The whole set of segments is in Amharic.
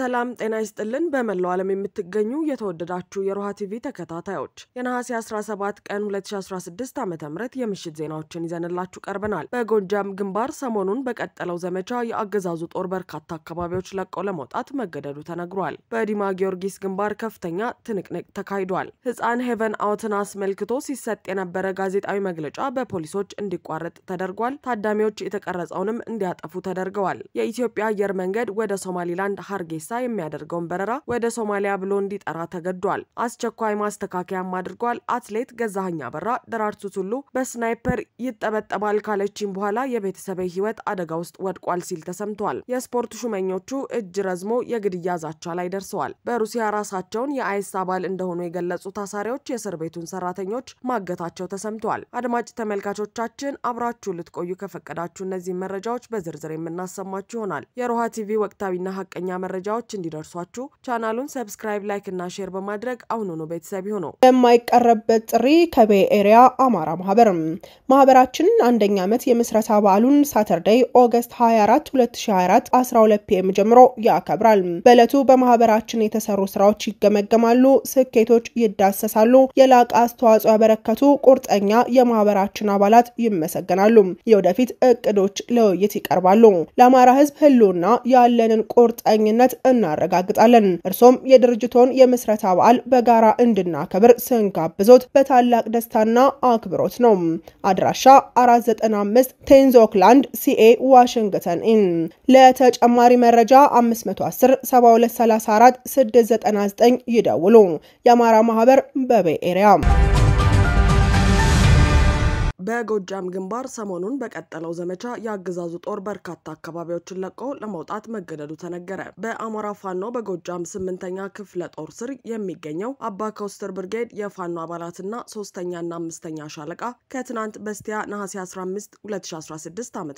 ሰላም ጤና ይስጥልን። በመላው ዓለም የምትገኙ የተወደዳችሁ የሮሃ ቲቪ ተከታታዮች የነሐሴ 17 ቀን 2016 ዓ ም የምሽት ዜናዎችን ይዘንላችሁ ቀርበናል። በጎጃም ግንባር ሰሞኑን በቀጠለው ዘመቻ የአገዛዙ ጦር በርካታ አካባቢዎች ለቀው ለመውጣት መገደዱ ተነግሯል። በዲማ ጊዮርጊስ ግንባር ከፍተኛ ትንቅንቅ ተካሂዷል። ሕፃን ሄቨን አውትን አስመልክቶ ሲሰጥ የነበረ ጋዜጣዊ መግለጫ በፖሊሶች እንዲቋረጥ ተደርጓል። ታዳሚዎች የተቀረጸውንም እንዲያጠፉ ተደርገዋል። የኢትዮጵያ አየር መንገድ ወደ ሶማሊላንድ ሀርጌሳ የተነሳ የሚያደርገውን በረራ ወደ ሶማሊያ ብሎ እንዲጠራ ተገዷል። አስቸኳይ ማስተካከያም አድርጓል። አትሌት ገዛኸኝ አበራ ደራርቱ ቱሉ በስናይፐር ይጠበጠባል ካለችም በኋላ የቤተሰበ ህይወት አደጋ ውስጥ ወድቋል ሲል ተሰምቷል። የስፖርት ሹመኞቹ እጅ ረዝሞ የግድያ ዛቻ ላይ ደርሰዋል። በሩሲያ ራሳቸውን የአይስ አባል እንደሆኑ የገለጹ ታሳሪዎች የእስር ቤቱን ሰራተኞች ማገታቸው ተሰምቷል። አድማጭ ተመልካቾቻችን አብራችሁ ልትቆዩ ከፈቀዳችሁ እነዚህን መረጃዎች በዝርዝር የምናሰማችሁ ይሆናል። የሮሃ ቲቪ ወቅታዊና ሀቀኛ መረጃዎች መረጃዎች እንዲደርሷችሁ ቻናሉን ሰብስክራይብ፣ ላይክ እና ሼር በማድረግ አሁኑኑ ቤተሰብ ይሁኑ። የማይቀረበት ጥሪ ከቤ ኤሪያ አማራ ማህበር ማህበራችን አንደኛ ዓመት የምስረታ በዓሉን ሳተርዴይ ኦገስት 24 2024 12 ፒኤም ጀምሮ ያከብራል። በዕለቱ በማህበራችን የተሰሩ ስራዎች ይገመገማሉ፣ ስኬቶች ይዳሰሳሉ፣ የላቀ አስተዋጽኦ ያበረከቱ ቁርጠኛ የማህበራችን አባላት ይመሰገናሉ። የወደፊት እቅዶች ለውይይት ይቀርባሉ። ለአማራ ህዝብ ህልውና ያለንን ቁርጠኝነት እናረጋግጣለን። እርሶም የድርጅቶን የምስረታ በዓል በጋራ እንድናከብር ስንጋብዞት በታላቅ ደስታና አክብሮት ነው። አድራሻ 495 ቴንዝ ኦክላንድ ሲኤ ዋሽንግተን ኢን። ለተጨማሪ መረጃ 510 7234 699 ይደውሉ። የአማራ ማህበር በቤ ኤሪያ በጎጃም ግንባር ሰሞኑን በቀጠለው ዘመቻ የአገዛዙ ጦር በርካታ አካባቢዎችን ለቆ ለመውጣት መገደዱ ተነገረ። በአሞራ ፋኖ በጎጃም ስምንተኛ ክፍለ ጦር ስር የሚገኘው አባ ኮስተር ብርጌድ የፋኖ አባላትና ሶስተኛና አምስተኛ ሻለቃ ከትናንት በስቲያ ነሐሴ 15 2016 ዓ ም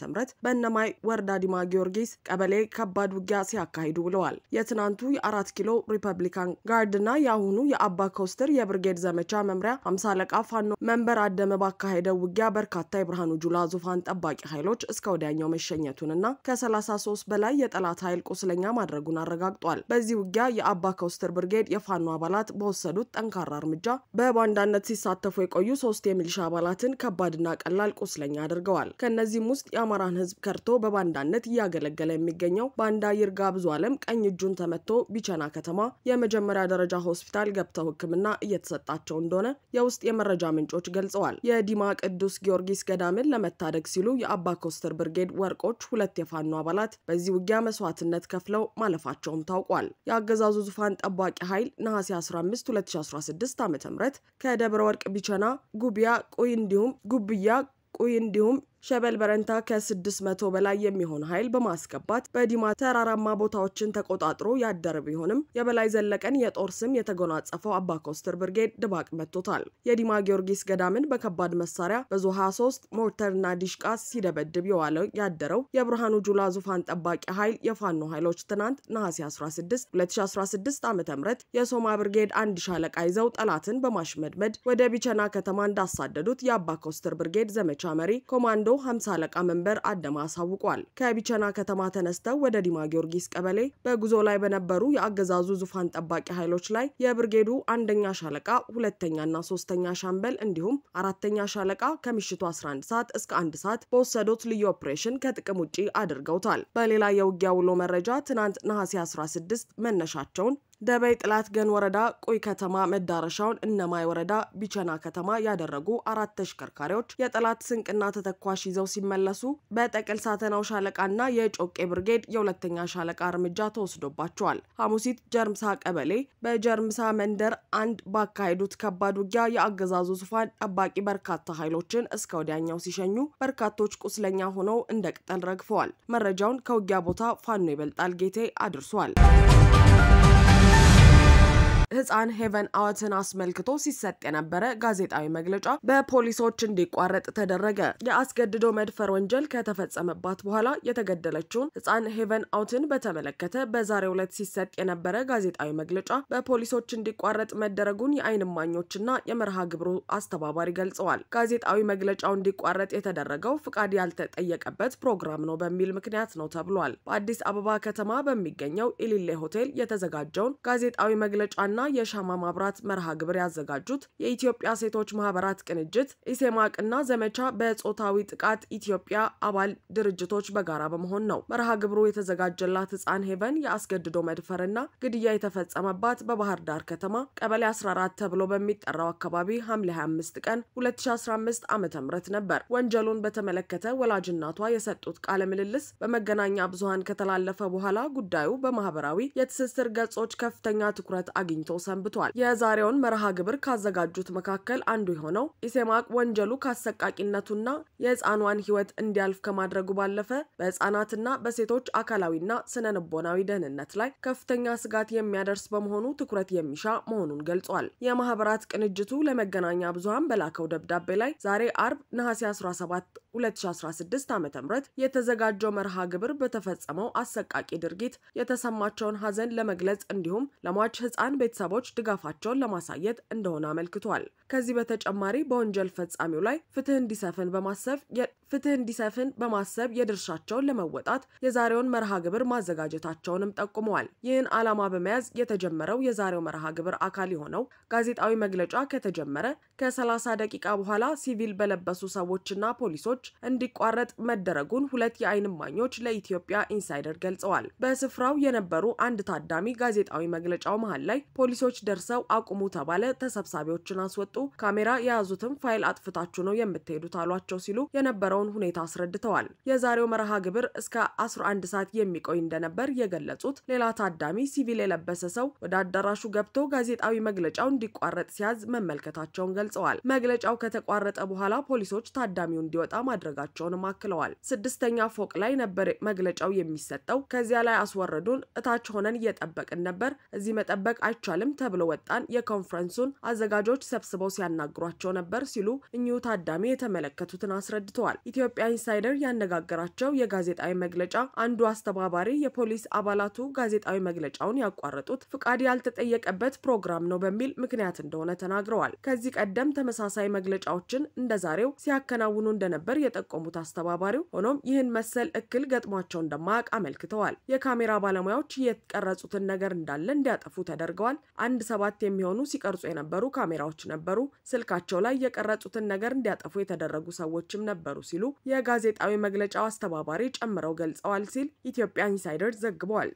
በእነማይ ወረዳ ዲማ ጊዮርጊስ ቀበሌ ከባድ ውጊያ ሲያካሂዱ ብለዋል። የትናንቱ የአራት ኪሎ ሪፐብሊካን ጋርድና የአሁኑ የአባ ኮስተር የብርጌድ ዘመቻ መምሪያ አምሳ አለቃ ፋኖ መንበር አደመ ባካሄደው ውጊያ ውጊያ በርካታ የብርሃኑ ጁላ ዙፋን ጠባቂ ኃይሎች እስከ ወዲያኛው መሸኘቱንና ከ33 በላይ የጠላት ኃይል ቁስለኛ ማድረጉን አረጋግጧል። በዚህ ውጊያ የአባ ከውስትር ብርጌድ የፋኖ አባላት በወሰዱት ጠንካራ እርምጃ በባንዳነት ሲሳተፉ የቆዩ ሶስት የሚሊሻ አባላትን ከባድና ቀላል ቁስለኛ አድርገዋል። ከእነዚህም ውስጥ የአማራን ህዝብ ከርቶ በባንዳነት እያገለገለ የሚገኘው ባንዳ ይርጋ ብዙ አለም ቀኝ እጁን ተመቶ ቢቸና ከተማ የመጀመሪያ ደረጃ ሆስፒታል ገብተው ሕክምና እየተሰጣቸው እንደሆነ የውስጥ የመረጃ ምንጮች ገልጸዋል። የዲማ ቅዱ ቅዱስ ጊዮርጊስ ገዳምን ለመታደግ ሲሉ የአባ ኮስተር ብርጌድ ወርቆች ሁለት የፋኖ አባላት በዚህ ውጊያ መስዋዕትነት ከፍለው ማለፋቸውም ታውቋል። የአገዛዙ ዙፋን ጠባቂ ኃይል ነሐሴ 15 2016 ዓ ም ከደብረ ወርቅ ቢቸና ጉቢያ ቁይ እንዲሁም ጉብያ ቁይ እንዲሁም ሸበል በረንታ ከ600 በላይ የሚሆን ኃይል በማስገባት በዲማ ተራራማ ቦታዎችን ተቆጣጥሮ ያደረ ቢሆንም የበላይ ዘለቀን የጦር ስም የተጎናጸፈው አባኮስተር ብርጌድ ድባቅ መቶታል። የዲማ ጊዮርጊስ ገዳምን በከባድ መሳሪያ በዙ 23 ሞርተርና ዲሽቃ ሲደበድብ የዋለው ያደረው የብርሃኑ ጁላ ዙፋን ጠባቂ ኃይል የፋኖ ኃይሎች ትናንት ነሐሴ 16 2016 ዓ ም የሶማ ብርጌድ አንድ ሻለቃ ይዘው ጠላትን በማሽመድመድ ወደ ቢቸና ከተማ እንዳሳደዱት የአባኮስትር ብርጌድ ዘመቻ መሪ ኮማንዶ ጀምሮ 50 አለቃ መንበር አደማ አሳውቋል። ከቢቸና ከተማ ተነስተው ወደ ዲማ ጊዮርጊስ ቀበሌ በጉዞ ላይ በነበሩ የአገዛዙ ዙፋን ጠባቂ ኃይሎች ላይ የብርጌዱ አንደኛ ሻለቃ፣ ሁለተኛና ሶስተኛ ሻምበል እንዲሁም አራተኛ ሻለቃ ከምሽቱ 11 ሰዓት እስከ አንድ ሰዓት በወሰዱት ልዩ ኦፕሬሽን ከጥቅም ውጪ አድርገውታል። በሌላ የውጊያ ውሎ መረጃ ትናንት ነሐሴ 16 መነሻቸውን ደበይ ጥላት ገን ወረዳ ቆይ ከተማ መዳረሻውን እነማይ ወረዳ ቢቸና ከተማ ያደረጉ አራት ተሽከርካሪዎች የጠላት ስንቅና ተተኳሽ ይዘው ሲመለሱ በጠቅል ሳተናው ሻለቃና የጮቄ ብርጌድ የሁለተኛ ሻለቃ እርምጃ ተወስዶባቸዋል። ሐሙሲት ጀርምሳ ቀበሌ በጀርምሳ መንደር አንድ ባካሄዱት ከባድ ውጊያ የአገዛዙ ዙፋን ጠባቂ በርካታ ኃይሎችን እስከ ወዲያኛው ሲሸኙ በርካቶች ቁስለኛ ሆነው እንደ ቅጠል ረግፈዋል። መረጃውን ከውጊያ ቦታ ፋኖ ይበልጣል ጌቴ አድርሷል። ህፃን ሄቨን አወትን አስመልክቶ ሲሰጥ የነበረ ጋዜጣዊ መግለጫ በፖሊሶች እንዲቋረጥ ተደረገ። የአስገድዶ መድፈር ወንጀል ከተፈጸመባት በኋላ የተገደለችውን ህፃን ሄቨን አውትን በተመለከተ በዛሬው ዕለት ሲሰጥ የነበረ ጋዜጣዊ መግለጫ በፖሊሶች እንዲቋረጥ መደረጉን የአይን እማኞችና የመርሃ ግብሩ አስተባባሪ ገልጸዋል። ጋዜጣዊ መግለጫው እንዲቋረጥ የተደረገው ፍቃድ ያልተጠየቀበት ፕሮግራም ነው በሚል ምክንያት ነው ተብሏል። በአዲስ አበባ ከተማ በሚገኘው ኢሊሌ ሆቴል የተዘጋጀውን ጋዜጣዊ መግለጫና የመብራትና የሻማ ማብራት መርሃ ግብር ያዘጋጁት የኢትዮጵያ ሴቶች ማህበራት ቅንጅት ኢሴማቅና ዘመቻ በጾታዊ ጥቃት ኢትዮጵያ አባል ድርጅቶች በጋራ በመሆን ነው። መርሃ ግብሩ የተዘጋጀላት ህፃን ሄቨን የአስገድዶ መድፈርና ግድያ የተፈጸመባት በባህር ዳር ከተማ ቀበሌ 14 ተብሎ በሚጠራው አካባቢ ሐምሌ 25 ቀን 2015 ዓ ም ነበር። ወንጀሉን በተመለከተ ወላጅናቷ የሰጡት ቃለ ምልልስ በመገናኛ ብዙሀን ከተላለፈ በኋላ ጉዳዩ በማህበራዊ የትስስር ገጾች ከፍተኛ ትኩረት አግኝቷል። ተሰናብቶ ሰንብቷል። የዛሬውን መርሃ ግብር ካዘጋጁት መካከል አንዱ የሆነው ኢሴማቅ ወንጀሉ ከአሰቃቂነቱና የህፃኗን ህይወት እንዲያልፍ ከማድረጉ ባለፈ በህፃናትና በሴቶች አካላዊና ስነ ልቦናዊ ደህንነት ላይ ከፍተኛ ስጋት የሚያደርስ በመሆኑ ትኩረት የሚሻ መሆኑን ገልጿል። የማህበራት ቅንጅቱ ለመገናኛ ብዙሀን በላከው ደብዳቤ ላይ ዛሬ አርብ ነሐሴ 17 2016 ዓ ም የተዘጋጀው መርሃ ግብር በተፈጸመው አሰቃቂ ድርጊት የተሰማቸውን ሀዘን ለመግለጽ እንዲሁም ለሟች ህፃን ቤተሰብ ቤተሰቦች ድጋፋቸውን ለማሳየት እንደሆነ አመልክቷል። ከዚህ በተጨማሪ በወንጀል ፈጻሚው ላይ ፍትህ እንዲሰፍን በማሰብ ፍትህ እንዲሰፍን በማሰብ የድርሻቸውን ለመወጣት የዛሬውን መርሃ ግብር ማዘጋጀታቸውንም ጠቁመዋል። ይህን ዓላማ በመያዝ የተጀመረው የዛሬው መርሃ ግብር አካል የሆነው ጋዜጣዊ መግለጫ ከተጀመረ ከ30 ደቂቃ በኋላ ሲቪል በለበሱ ሰዎችና ፖሊሶች እንዲቋረጥ መደረጉን ሁለት የአይን እማኞች ለኢትዮጵያ ኢንሳይደር ገልጸዋል። በስፍራው የነበሩ አንድ ታዳሚ ጋዜጣዊ መግለጫው መሃል ላይ ፖሊሶች ደርሰው አቁሙ ተባለ፣ ተሰብሳቢዎችን አስወጡ፣ ካሜራ የያዙትም ፋይል አጥፍታችሁ ነው የምትሄዱት አሏቸው ሲሉ የነበረውን ሁኔታ አስረድተዋል። የዛሬው መርሃ ግብር እስከ 11 ሰዓት የሚቆይ እንደነበር የገለጹት ሌላ ታዳሚ ሲቪል የለበሰ ሰው ወደ አዳራሹ ገብቶ ጋዜጣዊ መግለጫው እንዲቋረጥ ሲያዝ መመልከታቸውን ገልጸዋል። መግለጫው ከተቋረጠ በኋላ ፖሊሶች ታዳሚው እንዲወጣ ማድረጋቸውንም አክለዋል። ስድስተኛ ፎቅ ላይ ነበር መግለጫው የሚሰጠው። ከዚያ ላይ አስወረዱን። እታች ሆነን እየጠበቅን ነበር። እዚህ መጠበቅ አይቻልም አይቻልም ተብሎ ወጣን። የኮንፈረንሱን አዘጋጆች ሰብስበው ሲያናግሯቸው ነበር ሲሉ እኚሁ ታዳሚ የተመለከቱትን አስረድተዋል። ኢትዮጵያ ኢንሳይደር ያነጋገራቸው የጋዜጣዊ መግለጫ አንዱ አስተባባሪ የፖሊስ አባላቱ ጋዜጣዊ መግለጫውን ያቋረጡት ፍቃድ ያልተጠየቀበት ፕሮግራም ነው በሚል ምክንያት እንደሆነ ተናግረዋል። ከዚህ ቀደም ተመሳሳይ መግለጫዎችን እንደዛሬው ሲያከናውኑ እንደነበር የጠቆሙት አስተባባሪው፣ ሆኖም ይህን መሰል እክል ገጥሟቸው እንደማያውቅ አመልክተዋል። የካሜራ ባለሙያዎች የተቀረጹትን ነገር እንዳለ እንዲያጠፉ ተደርገዋል። አንድ ሰባት የሚሆኑ ሲቀርጹ የነበሩ ካሜራዎች ነበሩ። ስልካቸው ላይ የቀረጹትን ነገር እንዲያጠፉ የተደረጉ ሰዎችም ነበሩ ሲሉ የጋዜጣዊ መግለጫው አስተባባሪ ጨምረው ገልጸዋል ሲል ኢትዮጵያ ኢንሳይደር ዘግቧል።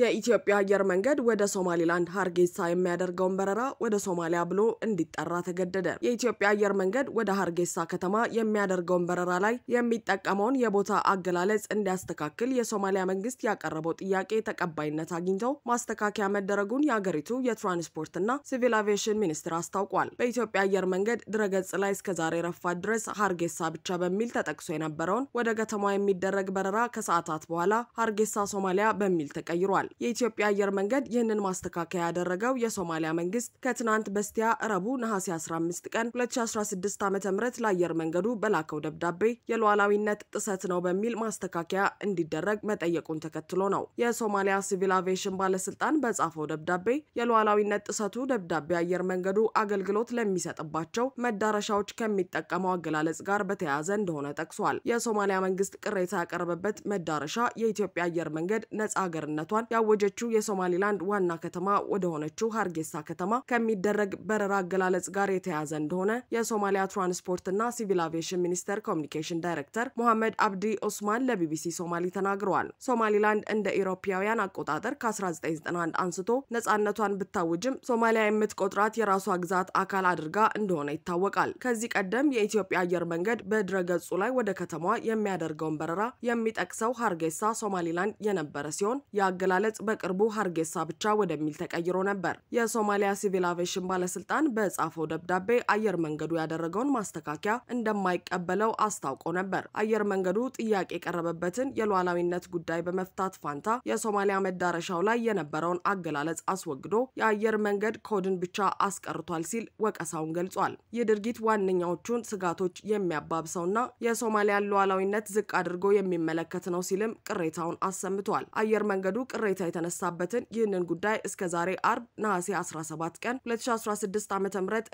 የኢትዮጵያ አየር መንገድ ወደ ሶማሌላንድ ሀርጌሳ የሚያደርገውን በረራ ወደ ሶማሊያ ብሎ እንዲጠራ ተገደደ። የኢትዮጵያ አየር መንገድ ወደ ሀርጌሳ ከተማ የሚያደርገውን በረራ ላይ የሚጠቀመውን የቦታ አገላለጽ እንዲያስተካክል የሶማሊያ መንግስት ያቀረበው ጥያቄ ተቀባይነት አግኝቶ ማስተካከያ መደረጉን የአገሪቱ የትራንስፖርትና ሲቪል አቪዬሽን ሚኒስትር አስታውቋል። በኢትዮጵያ አየር መንገድ ድረገጽ ላይ እስከዛሬ ረፋት ድረስ ሀርጌሳ ብቻ በሚል ተጠቅሶ የነበረውን ወደ ከተማ የሚደረግ በረራ ከሰዓታት በኋላ ሀርጌሳ ሶማሊያ በሚል ተቀይሯል። ተናግረዋል። የኢትዮጵያ አየር መንገድ ይህንን ማስተካከያ ያደረገው የሶማሊያ መንግስት ከትናንት በስቲያ ረቡዕ ነሐሴ 15 ቀን 2016 ዓ ም ለአየር መንገዱ በላከው ደብዳቤ የሉዓላዊነት ጥሰት ነው በሚል ማስተካከያ እንዲደረግ መጠየቁን ተከትሎ ነው። የሶማሊያ ሲቪል አቪዬሽን ባለስልጣን በጻፈው ደብዳቤ የሉዓላዊነት ጥሰቱ ደብዳቤ አየር መንገዱ አገልግሎት ለሚሰጥባቸው መዳረሻዎች ከሚጠቀመው አገላለጽ ጋር በተያያዘ እንደሆነ ጠቅሷል። የሶማሊያ መንግስት ቅሬታ ያቀረበበት መዳረሻ የኢትዮጵያ አየር መንገድ ነጻ ሀገርነቷን ያወጀችው የሶማሊላንድ ዋና ከተማ ወደ ሆነችው ሀርጌሳ ከተማ ከሚደረግ በረራ አገላለጽ ጋር የተያያዘ እንደሆነ የሶማሊያ ትራንስፖርትና ሲቪል አቪዬሽን ሚኒስቴር ኮሚኒኬሽን ዳይሬክተር ሞሐመድ አብዲ ኦስማን ለቢቢሲ ሶማሊ ተናግረዋል። ሶማሊላንድ እንደ ኢሮፓውያን አቆጣጠር ከ1991 አንስቶ ነጻነቷን ብታውጅም ሶማሊያ የምትቆጥራት የራሷ ግዛት አካል አድርጋ እንደሆነ ይታወቃል። ከዚህ ቀደም የኢትዮጵያ አየር መንገድ በድረ ገጹ ላይ ወደ ከተማዋ የሚያደርገውን በረራ የሚጠቅሰው ሀርጌሳ ሶማሊላንድ የነበረ ሲሆን የአገላለ አገላለጽ በቅርቡ ሀርጌሳ ብቻ ወደሚል ተቀይሮ ነበር። የሶማሊያ ሲቪል አቬሽን ባለስልጣን በጻፈው ደብዳቤ አየር መንገዱ ያደረገውን ማስተካከያ እንደማይቀበለው አስታውቆ ነበር። አየር መንገዱ ጥያቄ የቀረበበትን የሉዓላዊነት ጉዳይ በመፍታት ፋንታ የሶማሊያ መዳረሻው ላይ የነበረውን አገላለጽ አስወግዶ የአየር መንገድ ኮድን ብቻ አስቀርቷል ሲል ወቀሳውን ገልጿል። ይህ ድርጊት ዋነኛዎቹን ስጋቶች የሚያባብሰውና የሶማሊያን ሉዓላዊነት ዝቅ አድርጎ የሚመለከት ነው ሲልም ቅሬታውን አሰምቷል። አየር መንገዱ ቅሬ ቅሬታ የተነሳበትን ይህንን ጉዳይ እስከ ዛሬ አርብ ነሐሴ 17 ቀን 2016 ዓ ም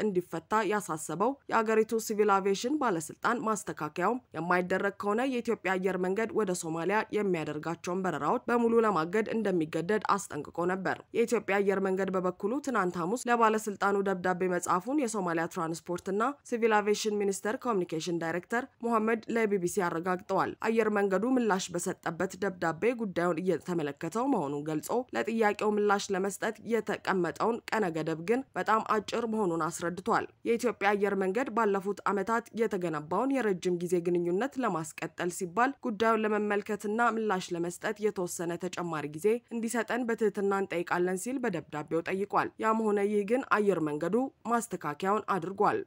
እንዲፈታ ያሳሰበው የአገሪቱ ሲቪል አቪዬሽን ባለስልጣን ማስተካከያውም የማይደረግ ከሆነ የኢትዮጵያ አየር መንገድ ወደ ሶማሊያ የሚያደርጋቸውን በረራዎች በሙሉ ለማገድ እንደሚገደድ አስጠንቅቆ ነበር። የኢትዮጵያ አየር መንገድ በበኩሉ ትናንት ሐሙስ ለባለስልጣኑ ደብዳቤ መጻፉን የሶማሊያ ትራንስፖርትና ሲቪል አቪዬሽን ሚኒስቴር ኮሚኒኬሽን ዳይሬክተር ሞሐመድ ለቢቢሲ አረጋግጠዋል። አየር መንገዱ ምላሽ በሰጠበት ደብዳቤ ጉዳዩን እየተመለከተው መሆኑን ገልጾ ለጥያቄው ምላሽ ለመስጠት የተቀመጠውን ቀነ ገደብ ግን በጣም አጭር መሆኑን አስረድቷል። የኢትዮጵያ አየር መንገድ ባለፉት ዓመታት የተገነባውን የረጅም ጊዜ ግንኙነት ለማስቀጠል ሲባል ጉዳዩን ለመመልከትና ምላሽ ለመስጠት የተወሰነ ተጨማሪ ጊዜ እንዲሰጠን በትህትና እንጠይቃለን ሲል በደብዳቤው ጠይቋል። ያም ሆነ ይህ ግን አየር መንገዱ ማስተካከያውን አድርጓል።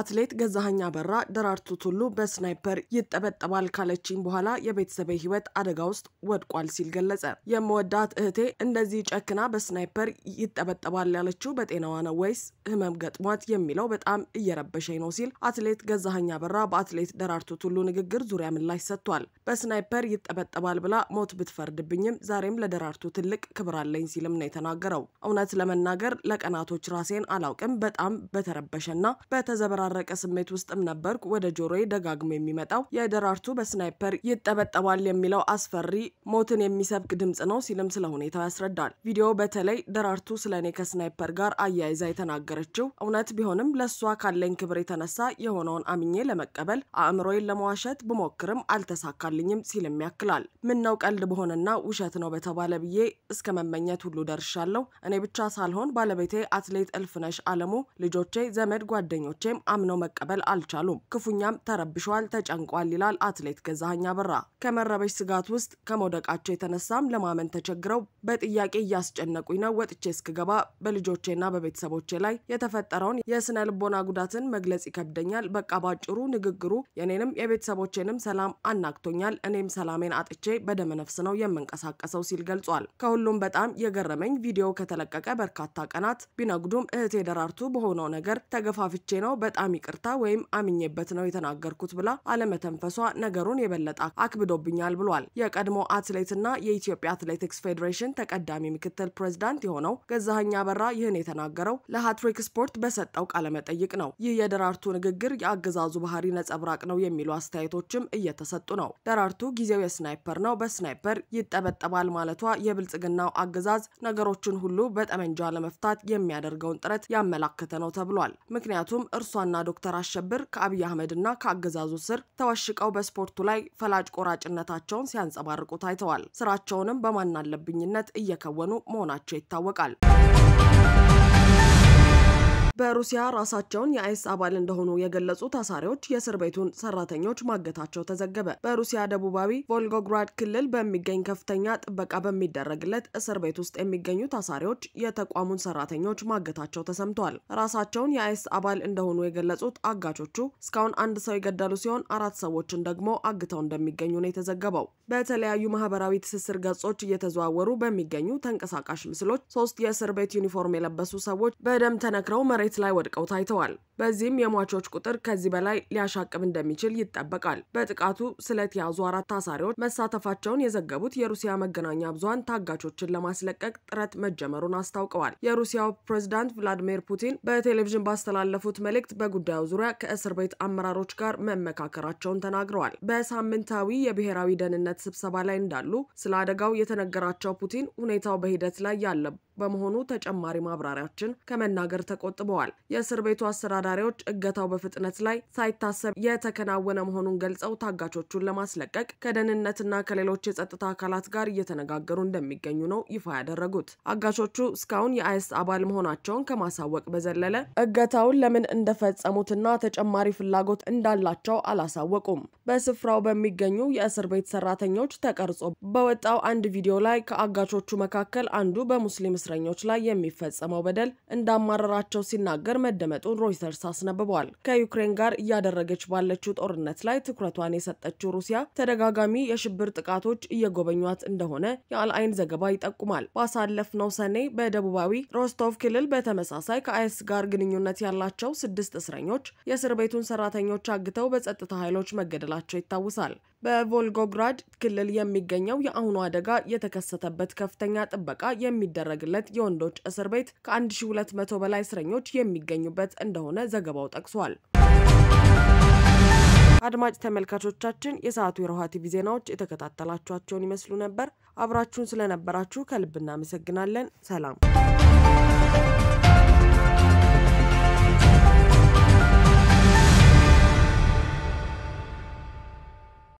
አትሌት ገዛሀኛ በራ ደራርቱ ቱሉ በስናይፐር ይጠበጠባል ካለችኝ በኋላ የቤተሰቤ ሕይወት አደጋ ውስጥ ወድቋል ሲል ገለጸ። የምወዳት እህቴ እንደዚህ ጨክና በስናይፐር ይጠበጠባል ያለችው በጤናዋ ነው ወይስ ህመም ገጥሟት የሚለው በጣም እየረበሸኝ ነው ሲል አትሌት ገዛሀኛ በራ በአትሌት ደራርቱ ቱሉ ንግግር ዙሪያ ምላሽ ሰጥቷል። በስናይፐር ይጠበጠባል ብላ ሞት ብትፈርድብኝም ዛሬም ለደራርቱ ትልቅ ክብር አለኝ ሲልም ነው የተናገረው። እውነት ለመናገር ለቀናቶች ራሴን አላውቅም። በጣም በተረበሸና በተዘበራ የተፈራረቀ ስሜት ውስጥም ነበርኩ። ወደ ጆሮዬ ደጋግሞ የሚመጣው የደራርቱ በስናይፐር ይጠበጠባል የሚለው አስፈሪ ሞትን የሚሰብክ ድምጽ ነው ሲልም ስለ ሁኔታው ያስረዳል። ቪዲዮ በተለይ ደራርቱ ስለ እኔ ከስናይፐር ጋር አያይዛ የተናገረችው እውነት ቢሆንም ለእሷ ካለኝ ክብር የተነሳ የሆነውን አምኜ ለመቀበል አእምሮዬን ለመዋሸት ብሞክርም አልተሳካልኝም ሲልም ያክላል። ምነው ቀልድ በሆነና ውሸት ነው በተባለ ብዬ እስከ መመኘት ሁሉ ደርሻለሁ። እኔ ብቻ ሳልሆን ባለቤቴ አትሌት እልፍነሽ አለሙ፣ ልጆቼ፣ ዘመድ ጓደኞቼም አምነው መቀበል አልቻሉም። ክፉኛም ተረብሸዋል፣ ተጨንቋል ይላል አትሌት ገዛኸኝ አበራ። ከመረበሽ ስጋት ውስጥ ከመውደቃቸው የተነሳም ለማመን ተቸግረው በጥያቄ እያስጨነቁኝ ነው፣ ወጥቼ እስክገባ በልጆቼና በቤተሰቦቼ ላይ የተፈጠረውን የስነ ልቦና ጉዳትን መግለጽ ይከብደኛል። በቃ ባጭሩ ንግግሩ የኔንም የቤተሰቦቼንም ሰላም አናግቶኛል። እኔም ሰላሜን አጥቼ በደመነፍስ ነው የምንቀሳቀሰው ሲል ገልጿል። ከሁሉም በጣም የገረመኝ ቪዲዮ ከተለቀቀ በርካታ ቀናት ቢነጉዱም እህቴ ደራርቱ በሆነው ነገር ተገፋፍቼ ነው በጣም በጣም ይቅርታ ወይም አምኜበት ነው የተናገርኩት ብላ አለመተንፈሷ ነገሩን የበለጠ አክብዶብኛል ብሏል። የቀድሞ አትሌትና የኢትዮጵያ አትሌቲክስ ፌዴሬሽን ተቀዳሚ ምክትል ፕሬዝዳንት የሆነው ገዛኸኝ አበራ ይህን የተናገረው ለሀትሪክ ስፖርት በሰጠው ቃለመጠይቅ ነው። ይህ የደራርቱ ንግግር የአገዛዙ ባህሪ ነጸብራቅ ነው የሚሉ አስተያየቶችም እየተሰጡ ነው። ደራርቱ ጊዜው የስናይፐር ነው፣ በስናይፐር ይጠበጠባል ማለቷ የብልጽግናው አገዛዝ ነገሮችን ሁሉ በጠመንጃ ለመፍታት የሚያደርገውን ጥረት ያመላከተ ነው ተብሏል። ምክንያቱም እርሷ ዋና ዶክተር አሸብር ከአብይ አህመድና ከአገዛዙ ስር ተወሽቀው በስፖርቱ ላይ ፈላጭ ቆራጭነታቸውን ሲያንጸባርቁ ታይተዋል። ስራቸውንም በማናለብኝነት እየከወኑ መሆናቸው ይታወቃል። በሩሲያ ራሳቸውን የአይስ አባል እንደሆኑ የገለጹ ታሳሪዎች የእስር ቤቱን ሰራተኞች ማገታቸው ተዘገበ። በሩሲያ ደቡባዊ ቮልጎግራድ ክልል በሚገኝ ከፍተኛ ጥበቃ በሚደረግለት እስር ቤት ውስጥ የሚገኙ ታሳሪዎች የተቋሙን ሰራተኞች ማገታቸው ተሰምቷል። ራሳቸውን የአይስ አባል እንደሆኑ የገለጹት አጋቾቹ እስካሁን አንድ ሰው የገደሉ ሲሆን አራት ሰዎችን ደግሞ አግተው እንደሚገኙ ነው የተዘገበው። በተለያዩ ማህበራዊ ትስስር ገጾች እየተዘዋወሩ በሚገኙ ተንቀሳቃሽ ምስሎች ሶስት የእስር ቤት ዩኒፎርም የለበሱ ሰዎች በደም ተነክረው መሬ መሬት ላይ ወድቀው ታይተዋል። በዚህም የሟቾች ቁጥር ከዚህ በላይ ሊያሻቅብ እንደሚችል ይጠበቃል። በጥቃቱ ስለተያዙ አራት ታሳሪዎች መሳተፋቸውን የዘገቡት የሩሲያ መገናኛ ብዙሃን ታጋቾችን ለማስለቀቅ ጥረት መጀመሩን አስታውቀዋል። የሩሲያው ፕሬዝዳንት ቭላዲሚር ፑቲን በቴሌቪዥን ባስተላለፉት መልእክት በጉዳዩ ዙሪያ ከእስር ቤት አመራሮች ጋር መመካከራቸውን ተናግረዋል። በሳምንታዊ የብሔራዊ ደህንነት ስብሰባ ላይ እንዳሉ ስለ አደጋው የተነገራቸው ፑቲን ሁኔታው በሂደት ላይ ያለ በመሆኑ ተጨማሪ ማብራሪያዎችን ከመናገር ተቆጥበዋል። የእስር ቤቱ አስተዳዳሪዎች እገታው በፍጥነት ላይ ሳይታሰብ የተከናወነ መሆኑን ገልጸው ታጋቾቹን ለማስለቀቅ ከደህንነትና ከሌሎች የጸጥታ አካላት ጋር እየተነጋገሩ እንደሚገኙ ነው ይፋ ያደረጉት። አጋቾቹ እስካሁን የአይስ አባል መሆናቸውን ከማሳወቅ በዘለለ እገታውን ለምን እንደፈጸሙትና ተጨማሪ ፍላጎት እንዳላቸው አላሳወቁም። በስፍራው በሚገኙ የእስር ቤት ሰራተኞች ተቀርጾ በወጣው አንድ ቪዲዮ ላይ ከአጋቾቹ መካከል አንዱ በሙስሊም እስረኞች ላይ የሚፈጸመው በደል እንዳማረራቸው ሲናገር መደመጡን ሮይተርስ አስነብቧል። ከዩክሬን ጋር እያደረገች ባለችው ጦርነት ላይ ትኩረቷን የሰጠችው ሩሲያ ተደጋጋሚ የሽብር ጥቃቶች እየጎበኟት እንደሆነ የአልአይን ዘገባ ይጠቁማል። ባሳለፍነው ሰኔ በደቡባዊ ሮስቶቭ ክልል በተመሳሳይ ከአይስ ጋር ግንኙነት ያላቸው ስድስት እስረኞች የእስር ቤቱን ሰራተኞች አግተው በጸጥታ ኃይሎች መገደላቸው ይታወሳል። በቮልጎግራድ ክልል የሚገኘው የአሁኑ አደጋ የተከሰተበት ከፍተኛ ጥበቃ የሚደረግለት የወንዶች እስር ቤት ከ1200 በላይ እስረኞች የሚገኙበት እንደሆነ ዘገባው ጠቅሷል። አድማጭ ተመልካቾቻችን የሰዓቱ የሮሃ ቲቪ ዜናዎች የተከታተላችኋቸውን ይመስሉ ነበር። አብራችሁን ስለነበራችሁ ከልብ እናመሰግናለን። ሰላም